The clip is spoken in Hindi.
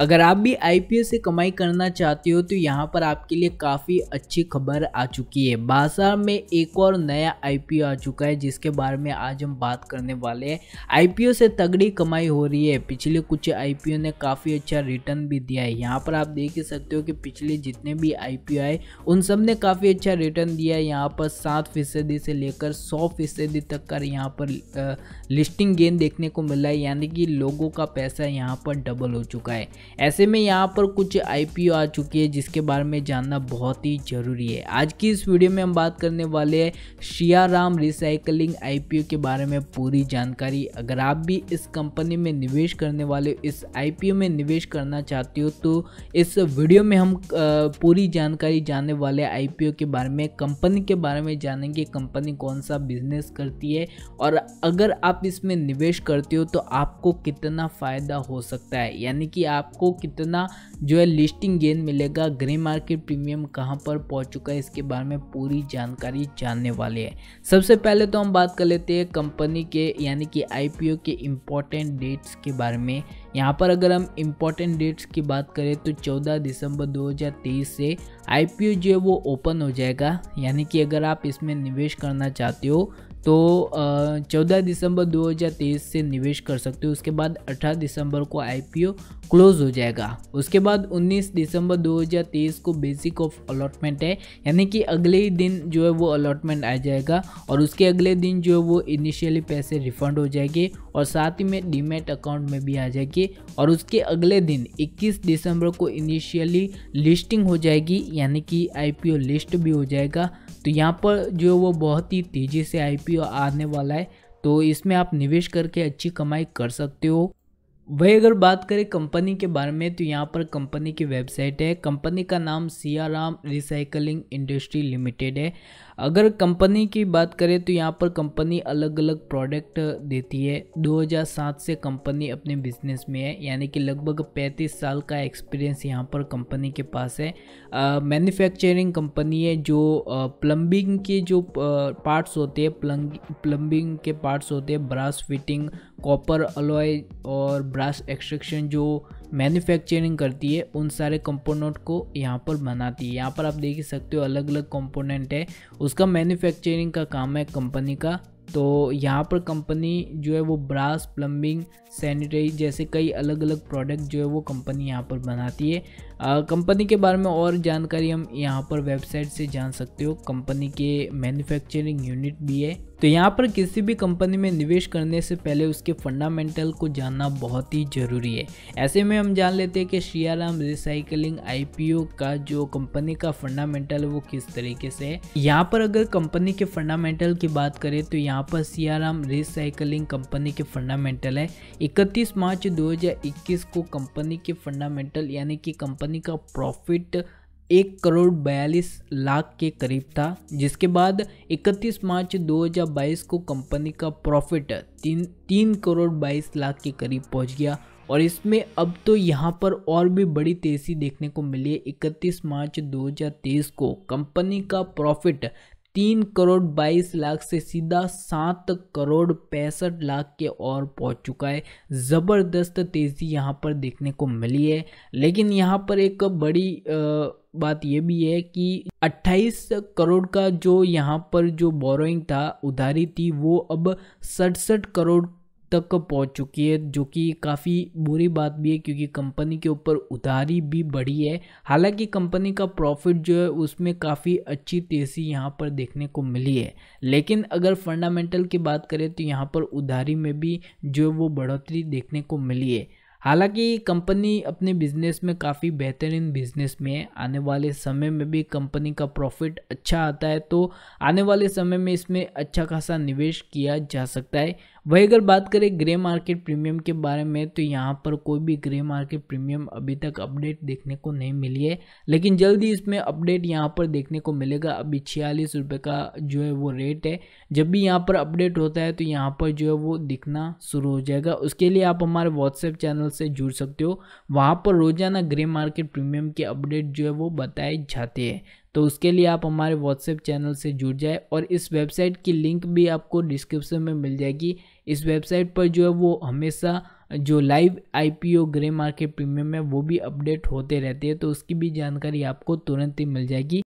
अगर आप भी आई से कमाई करना चाहते हो तो यहाँ पर आपके लिए काफ़ी अच्छी खबर आ चुकी है बाजार में एक और नया आई आ चुका है जिसके बारे में आज हम बात करने वाले हैं आई से तगड़ी कमाई हो रही है पिछले कुछ आई ने काफ़ी अच्छा रिटर्न भी दिया है यहाँ पर आप देख ही सकते हो कि पिछले जितने भी आई पी आए उन सब ने काफ़ी अच्छा रिटर्न दिया है यहाँ पर सात फीसदी से लेकर सौ फीसदी तक का यहाँ पर लिस्टिंग गेंद देखने को मिला है यानी कि लोगों का पैसा यहाँ पर डबल हो चुका है ऐसे में यहाँ पर कुछ आई आ चुकी है जिसके बारे में जानना बहुत ही ज़रूरी है आज की इस वीडियो में हम बात करने वाले हैं शिया राम रिसाइकलिंग आई के बारे में पूरी जानकारी अगर आप भी इस कंपनी में निवेश करने वाले इस आई में निवेश करना चाहते हो तो इस वीडियो में हम पूरी जानकारी जानने वाले आई के बारे में कंपनी के बारे में जानेंगे कंपनी कौन सा बिजनेस करती है और अगर आप इसमें निवेश करते हो तो आपको कितना फ़ायदा हो सकता है यानी कि आप आपको कितना जो है लिस्टिंग गेन मिलेगा ग्रे मार्केट प्रीमियम कहाँ पर पहुँच चुका है इसके बारे में पूरी जानकारी जानने वाले हैं सबसे पहले तो हम बात कर लेते हैं कंपनी के यानी कि आई के इम्पोर्टेंट डेट्स के बारे में यहाँ पर अगर हम इम्पोर्टेंट डेट्स की बात करें तो 14 दिसंबर 2023 से आई जो है वो ओपन हो जाएगा यानी कि अगर आप इसमें निवेश करना चाहते हो तो चौदह दिसंबर 2023 से निवेश कर सकते हो उसके बाद 18 दिसंबर को आई क्लोज हो जाएगा उसके बाद 19 दिसंबर 2023 को बेसिक ऑफ अलॉटमेंट है यानी कि अगले ही दिन जो है वो अलॉटमेंट आ जाएगा और उसके अगले दिन जो है वो इनिशियली पैसे रिफंड हो जाएंगे और साथ ही में डीमेट अकाउंट में भी आ जाएगी और उसके अगले दिन 21 दिसंबर को इनिशियली लिस्टिंग हो जाएगी यानी कि आई लिस्ट भी हो जाएगा तो यहाँ पर जो वो बहुत ही तेज़ी से आई आने वाला है तो इसमें आप निवेश करके अच्छी कमाई कर सकते हो वही अगर बात करें कंपनी के बारे में तो यहाँ पर कंपनी की वेबसाइट है कंपनी का नाम सियाराम रिसाइकलिंग इंडस्ट्री लिमिटेड है अगर कंपनी की बात करें तो यहाँ पर कंपनी अलग अलग प्रोडक्ट देती है 2007 से कंपनी अपने बिजनेस में है यानी कि लगभग 35 साल का एक्सपीरियंस यहाँ पर कंपनी के पास है मैन्युफैक्चरिंग कंपनी है जो प्लम्बिंग के जो पार्ट्स होते हैं प्लम्बिंग के पार्ट्स होते हैं ब्रास फिटिंग कॉपर अलॉय और ब्रास एक्सट्रैक्शन जो मैन्युफैक्चरिंग करती है उन सारे कंपोनेंट को यहाँ पर बनाती है यहाँ पर आप देख सकते हो अलग अलग कंपोनेंट है उसका मैन्युफैक्चरिंग का काम है कंपनी का तो यहाँ पर कंपनी जो है वो ब्रास प्लम्बिंग सैनिटरी जैसे कई अलग अलग प्रोडक्ट जो है वो कंपनी यहाँ पर बनाती है कंपनी के बारे में और जानकारी हम यहाँ पर वेबसाइट से जान सकते हो कंपनी के मैन्युफैक्चरिंग यूनिट भी है तो यहाँ पर किसी भी कंपनी में निवेश करने से पहले उसके फंडामेंटल को जानना बहुत ही ज़रूरी है ऐसे में हम जान लेते हैं कि शियाराम रिसाइकलिंग आईपीओ का जो कंपनी का फंडामेंटल है वो किस तरीके से है यहाँ पर अगर कंपनी के फंडामेंटल की बात करें तो यहाँ पर सियाराम रिसाइकलिंग कंपनी के फंडामेंटल है इकतीस मार्च दो को कंपनी के फंडामेंटल यानी कि कंपनी का प्रॉफिट एक करोड़ बयालीस लाख के करीब था जिसके बाद 31 मार्च 2022 को कंपनी का प्रॉफिट तीन तीन करोड़ बाईस लाख के करीब पहुंच गया और इसमें अब तो यहाँ पर और भी बड़ी तेज़ी देखने को मिली है इकतीस मार्च 2023 को कंपनी का प्रॉफिट तीन करोड़ बाईस लाख से सीधा सात करोड़ पैंसठ लाख के और पहुंच चुका है ज़बरदस्त तेज़ी यहाँ पर देखने को मिली है लेकिन यहाँ पर एक बड़ी बात यह भी है कि 28 करोड़ का जो यहाँ पर जो बोरोइंग था उधारी थी वो अब सड़सठ करोड़ तक पहुंच चुकी है जो कि काफ़ी बुरी बात भी है क्योंकि कंपनी के ऊपर उधारी भी बढ़ी है हालांकि कंपनी का प्रॉफिट जो है उसमें काफ़ी अच्छी तेज़ी यहाँ पर देखने को मिली है लेकिन अगर फंडामेंटल की बात करें तो यहाँ पर उधारी में भी जो है वो बढ़ोतरी देखने को मिली है हालांकि कंपनी अपने बिजनेस में काफ़ी बेहतरीन बिजनेस में है आने वाले समय में भी कंपनी का प्रॉफिट अच्छा आता है तो आने वाले समय में इसमें अच्छा खासा निवेश किया जा सकता है वही अगर बात करें ग्रे मार्केट प्रीमियम के बारे में तो यहाँ पर कोई भी ग्रे मार्केट प्रीमियम अभी तक अपडेट देखने को नहीं मिली है लेकिन जल्दी इसमें अपडेट यहाँ पर देखने को मिलेगा अभी छियालीस रुपये का जो है वो रेट है जब भी यहाँ पर अपडेट होता है तो यहाँ पर जो है वो दिखना शुरू हो जाएगा उसके लिए आप हमारे व्हाट्सएप चैनल से जुड़ सकते हो वहाँ पर रोज़ाना ग्रे मार्केट प्रीमियम के अपडेट जो है वो बताए जाते हैं तो उसके लिए आप हमारे व्हाट्सएप चैनल से जुड़ जाए और इस वेबसाइट की लिंक भी आपको डिस्क्रिप्शन में मिल जाएगी इस वेबसाइट पर जो है वो हमेशा जो live IPO grey market premium है वो भी अपडेट होते रहते हैं तो उसकी भी जानकारी आपको तुरंत ही मिल जाएगी